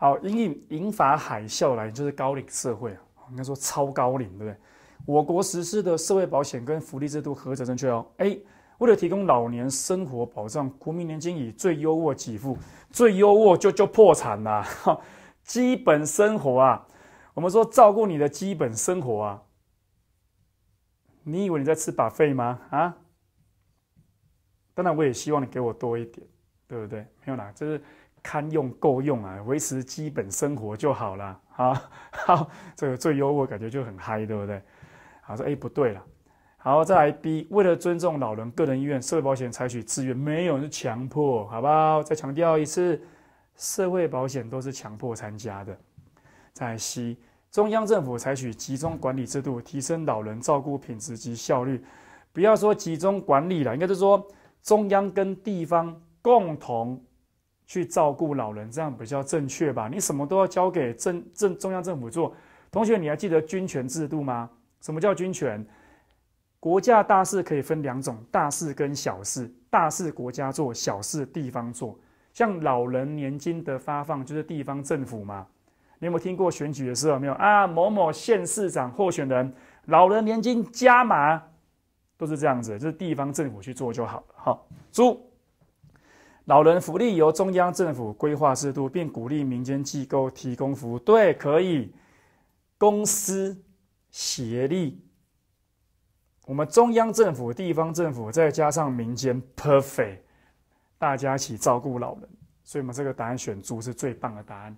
好，引引引发海啸来就是高龄社会啊，应该说超高龄，对不对？我国实施的社会保险跟福利制度何者正确？哦，A，为了提供老年生活保障，国民年金以最优渥给付，最优渥就就破产啦，基本生活啊，我们说照顾你的基本生活啊，你以为你在吃把费吗？啊？当然，我也希望你给我多一点，对不对？没有啦，就是。堪用够用啊，维持基本生活就好了啊！好，这个最优我感觉就很嗨，对不对？好，说：“哎，不对了。”好，再来 B，为了尊重老人个人意愿，社会保险采取自愿，没有人强迫，好不好？再强调一次，社会保险都是强迫参加的。再 C，中央政府采取集中管理制度，提升老人照顾品质及效率。不要说集中管理了，应该是说中央跟地方共同。去照顾老人，这样比较正确吧？你什么都要交给政政中央政府做。同学，你还记得军权制度吗？什么叫军权？国家大事可以分两种，大事跟小事。大事国家做，小事地方做。像老人年金的发放，就是地方政府嘛。你有没有听过选举的时候没有啊？某某县市长候选人，老人年金加码，都是这样子，就是地方政府去做就好了。好，猪。老人福利由中央政府规划制度，并鼓励民间机构提供服务。对，可以公司协力，我们中央政府、地方政府，再加上民间，perfect，大家一起照顾老人。所以，我们这个答案选“猪”是最棒的答案。